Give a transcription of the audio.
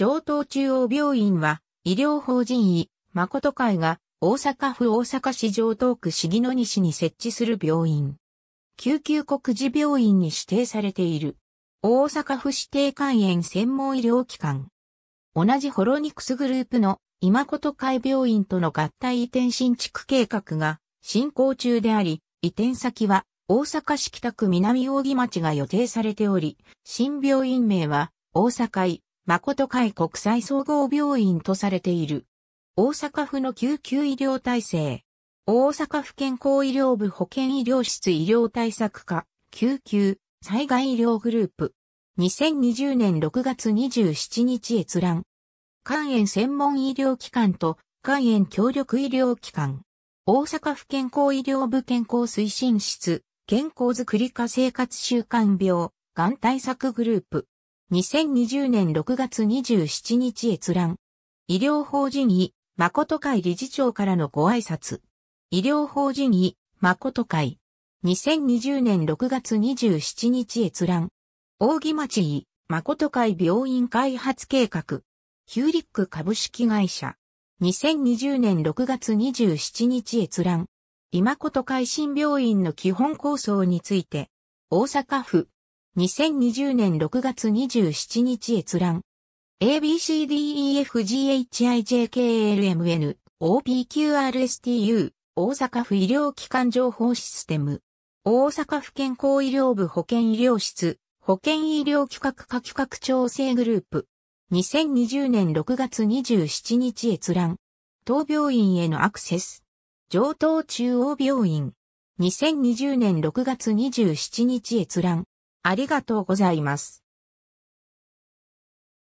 上東中央病院は、医療法人医、誠会が、大阪府大阪市上東区杉野西に設置する病院。救急国事病院に指定されている。大阪府指定肝炎専門医療機関。同じホロニクスグループの今こと会病院との合体移転新築計画が進行中であり、移転先は大阪市北区南大木町が予定されており、新病院名は大阪医誠海国際総合病院とされている。大阪府の救急医療体制。大阪府健康医療部保健医療室医療対策課、救急、災害医療グループ。2020年6月27日閲覧。肝炎専門医療機関と肝炎協力医療機関。大阪府健康医療部健康推進室、健康づくり化生活習慣病、がん対策グループ。2020年6月27日閲覧。医療法人医、誠会理事長からのご挨拶。医療法人医、誠会。2020年6月27日閲覧。大木町医、誠会病院開発計画。ヒューリック株式会社。2020年6月27日閲覧。今こと会心病院の基本構想について。大阪府、2020年6月27日閲覧。ABCDEFGHIJKLMN OPQRSTU 大阪府医療機関情報システム大阪府健康医療部保健医療室保健医療企画化企画調整グループ2020年6月27日閲覧当病院へのアクセス上東中央病院2020年6月27日閲覧ありがとうございます。